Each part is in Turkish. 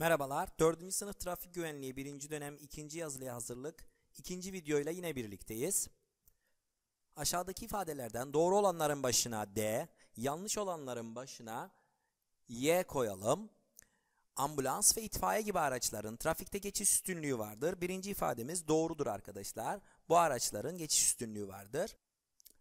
Merhabalar, 4. sınıf trafik güvenliği 1. dönem 2. yazılıya hazırlık 2. videoyla yine birlikteyiz. Aşağıdaki ifadelerden doğru olanların başına D, yanlış olanların başına Y koyalım. Ambulans ve itfaiye gibi araçların trafikte geçiş üstünlüğü vardır. Birinci ifademiz doğrudur arkadaşlar. Bu araçların geçiş üstünlüğü vardır.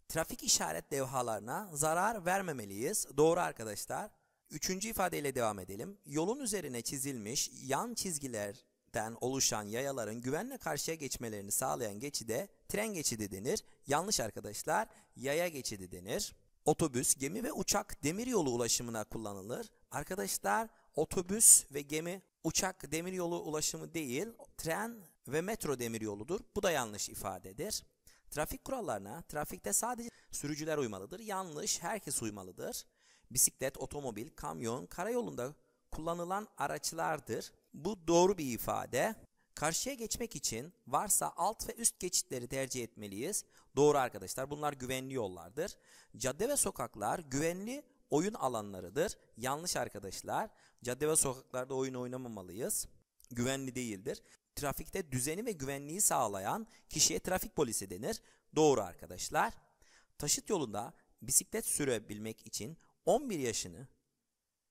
Trafik işaret levhalarına zarar vermemeliyiz. Doğru arkadaşlar. Üçüncü ifadeyle devam edelim. Yolun üzerine çizilmiş yan çizgilerden oluşan yayaların güvenle karşıya geçmelerini sağlayan geçide tren geçidi denir. Yanlış arkadaşlar yaya geçidi denir. Otobüs, gemi ve uçak demiryolu ulaşımına kullanılır. Arkadaşlar otobüs ve gemi uçak demiryolu ulaşımı değil, tren ve metro demiryoludur. Bu da yanlış ifadedir. Trafik kurallarına trafikte sadece sürücüler uymalıdır. Yanlış, herkes uymalıdır bisiklet, otomobil, kamyon, karayolunda kullanılan araçlardır. Bu doğru bir ifade. Karşıya geçmek için varsa alt ve üst geçitleri tercih etmeliyiz. Doğru arkadaşlar bunlar güvenli yollardır. Cadde ve sokaklar güvenli oyun alanlarıdır. Yanlış arkadaşlar. Cadde ve sokaklarda oyun oynamamalıyız. Güvenli değildir. Trafikte düzeni ve güvenliği sağlayan kişiye trafik polisi denir. Doğru arkadaşlar. Taşıt yolunda bisiklet sürebilmek için 11 yaşını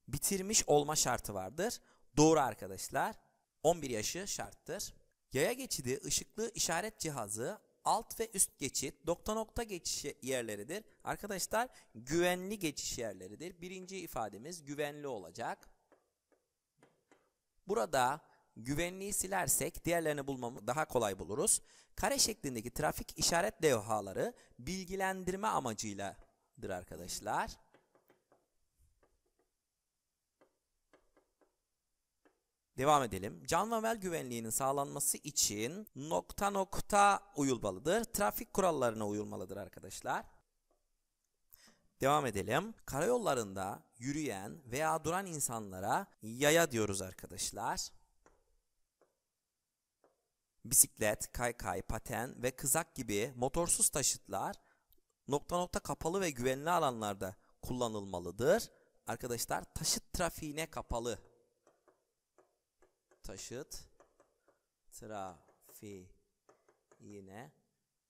bitirmiş olma şartı vardır. Doğru arkadaşlar 11 yaşı şarttır. Yaya geçidi ışıklı işaret cihazı alt ve üst geçit nokta nokta geçiş yerleridir. Arkadaşlar güvenli geçiş yerleridir. Birinci ifademiz güvenli olacak. Burada güvenliği silersek diğerlerini bulmamı daha kolay buluruz. Kare şeklindeki trafik işaret levhaları bilgilendirme amacıyladır arkadaşlar. Devam edelim. Can ve mel güvenliğinin sağlanması için nokta nokta uyulmalıdır. Trafik kurallarına uyulmalıdır arkadaşlar. Devam edelim. Karayollarında yürüyen veya duran insanlara yaya diyoruz arkadaşlar. Bisiklet, kaykay, paten ve kızak gibi motorsuz taşıtlar nokta nokta kapalı ve güvenli alanlarda kullanılmalıdır. Arkadaşlar taşıt trafiğine kapalı taşıt trafiğine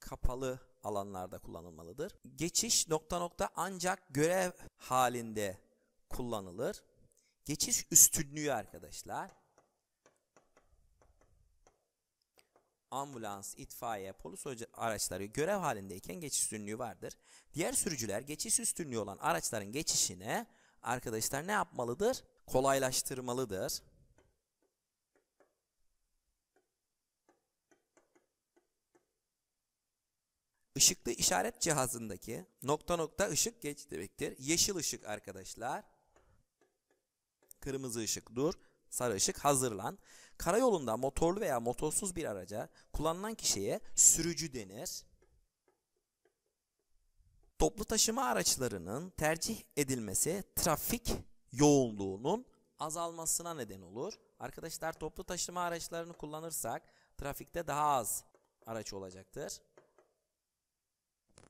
kapalı alanlarda kullanılmalıdır. Geçiş nokta nokta ancak görev halinde kullanılır. Geçiş üstünlüğü arkadaşlar. ambulans, itfaiye, polis araçları görev halindeyken geçiş üstünlüğü vardır. Diğer sürücüler geçiş üstünlüğü olan araçların geçişine arkadaşlar ne yapmalıdır? Kolaylaştırmalıdır. Işıklı işaret cihazındaki nokta nokta ışık geç demektir. Yeşil ışık arkadaşlar. Kırmızı ışık dur. Sarı ışık hazırlan. Karayolunda motorlu veya motorsuz bir araca kullanılan kişiye sürücü denir. Toplu taşıma araçlarının tercih edilmesi trafik yoğunluğunun azalmasına neden olur. Arkadaşlar toplu taşıma araçlarını kullanırsak trafikte daha az araç olacaktır.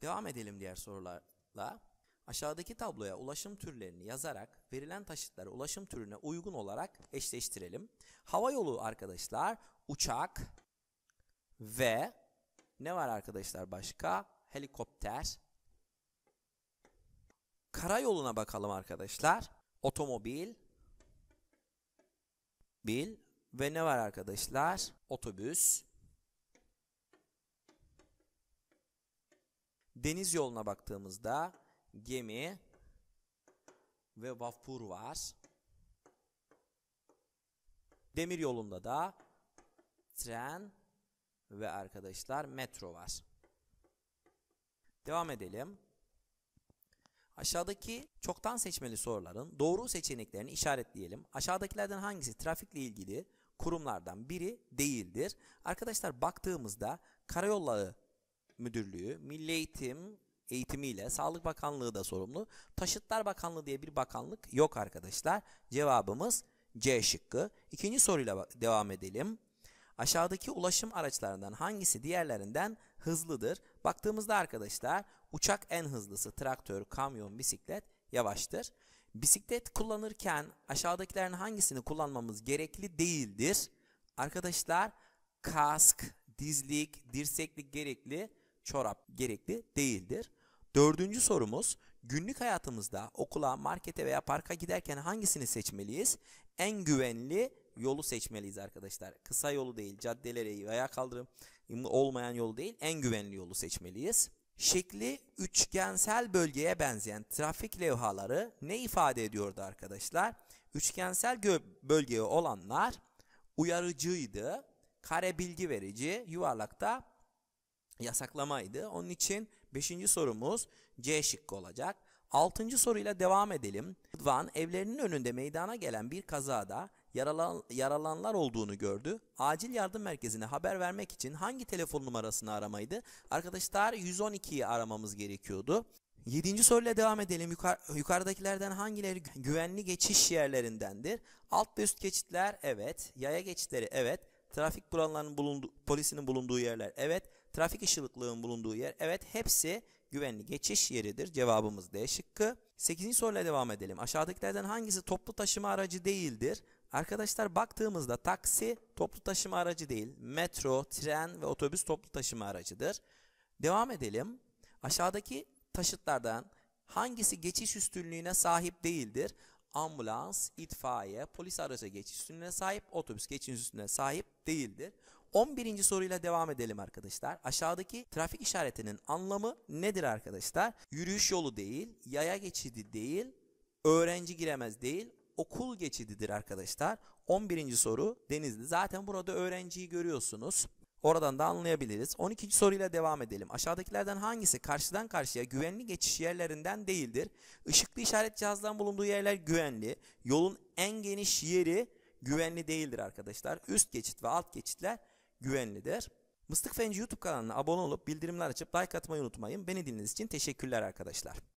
Devam edelim diğer sorularla. Aşağıdaki tabloya ulaşım türlerini yazarak verilen taşıtları ulaşım türüne uygun olarak eşleştirelim. Hava yolu arkadaşlar uçak ve ne var arkadaşlar başka? Helikopter. Karayoluna bakalım arkadaşlar. Otomobil. Bil ve ne var arkadaşlar? Otobüs. Deniz yoluna baktığımızda gemi ve vapur var. Demir yolunda da tren ve arkadaşlar metro var. Devam edelim. Aşağıdaki çoktan seçmeli soruların doğru seçeneklerini işaretleyelim. Aşağıdakilerden hangisi trafikle ilgili kurumlardan biri değildir? Arkadaşlar baktığımızda karayolları Müdürlüğü, Milli Eğitim eğitimiyle Sağlık Bakanlığı da sorumlu. Taşıtlar Bakanlığı diye bir bakanlık yok arkadaşlar. Cevabımız C şıkkı. İkinci soruyla devam edelim. Aşağıdaki ulaşım araçlarından hangisi diğerlerinden hızlıdır? Baktığımızda arkadaşlar uçak en hızlısı, traktör, kamyon, bisiklet yavaştır. Bisiklet kullanırken aşağıdakilerin hangisini kullanmamız gerekli değildir? Arkadaşlar kask, dizlik, dirseklik gerekli çorap gerekli değildir. Dördüncü sorumuz günlük hayatımızda okula, markete veya parka giderken hangisini seçmeliyiz? En güvenli yolu seçmeliyiz arkadaşlar. Kısa yolu değil, caddelere veya kaldırım olmayan yolu değil, en güvenli yolu seçmeliyiz. Şekli üçgensel bölgeye benzeyen trafik levhaları ne ifade ediyordu arkadaşlar? Üçgensel bölgeye olanlar uyarıcıydı, kare bilgi verici, yuvarlakta yasaklamaydı. Onun için 5. sorumuz C şıkkı olacak. 6. soruyla devam edelim. Van evlerinin önünde meydana gelen bir kazada yaralan, yaralanlar olduğunu gördü. Acil yardım merkezine haber vermek için hangi telefon numarasını aramaydı? Arkadaşlar 112'yi aramamız gerekiyordu. 7. soruyla devam edelim. Yukar, yukarıdakilerden hangileri güvenli geçiş yerlerindendir? Alt ve üst geçitler evet. Yaya geçitleri evet. Trafik kurallarının bulundu, polisinin bulunduğu yerler evet. Trafik ışıklığının bulunduğu yer evet hepsi güvenli geçiş yeridir. Cevabımız D şıkkı. 8. soruyla devam edelim. Aşağıdakilerden hangisi toplu taşıma aracı değildir? Arkadaşlar baktığımızda taksi toplu taşıma aracı değil. Metro, tren ve otobüs toplu taşıma aracıdır. Devam edelim. Aşağıdaki taşıtlardan hangisi geçiş üstünlüğüne sahip değildir? Ambulans, itfaiye, polis aracı geçiş üstünlüğüne sahip, otobüs geçiş üstünlüğüne sahip değildir. 11. soruyla devam edelim arkadaşlar. Aşağıdaki trafik işaretinin anlamı nedir arkadaşlar? Yürüyüş yolu değil, yaya geçidi değil, öğrenci giremez değil, okul geçididir arkadaşlar. 11. soru Denizli. Zaten burada öğrenciyi görüyorsunuz. Oradan da anlayabiliriz. 12. soruyla devam edelim. Aşağıdakilerden hangisi karşıdan karşıya güvenli geçiş yerlerinden değildir? Işıklı işaret cihazdan bulunduğu yerler güvenli. Yolun en geniş yeri güvenli değildir arkadaşlar. Üst geçit ve alt geçitler güvenlidir. Mıstık Fenci YouTube kanalına abone olup bildirimler açıp like atmayı unutmayın. Beni dinlediğiniz için teşekkürler arkadaşlar.